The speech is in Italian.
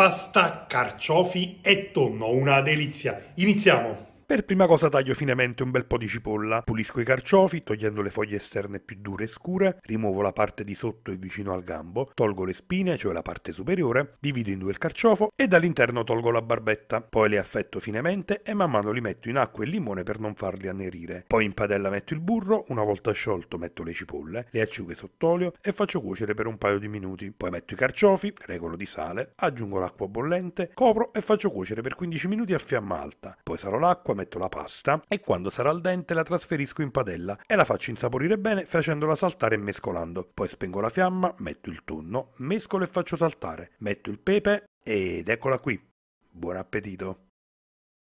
pasta, carciofi e tonno, una delizia. Iniziamo! Per prima cosa taglio finemente un bel po' di cipolla, pulisco i carciofi togliendo le foglie esterne più dure e scure, rimuovo la parte di sotto e vicino al gambo, tolgo le spine, cioè la parte superiore, divido in due il carciofo e dall'interno tolgo la barbetta, poi le affetto finemente e man mano li metto in acqua e limone per non farli annerire. Poi in padella metto il burro, una volta sciolto metto le cipolle, le acciughe sott'olio e faccio cuocere per un paio di minuti. Poi metto i carciofi, regolo di sale, aggiungo l'acqua bollente, copro e faccio cuocere per 15 minuti a fiamma alta. Poi salo l'acqua, metto la pasta e quando sarà al dente la trasferisco in padella e la faccio insaporire bene facendola saltare e mescolando. Poi spengo la fiamma, metto il tonno, mescolo e faccio saltare. Metto il pepe ed eccola qui. Buon appetito!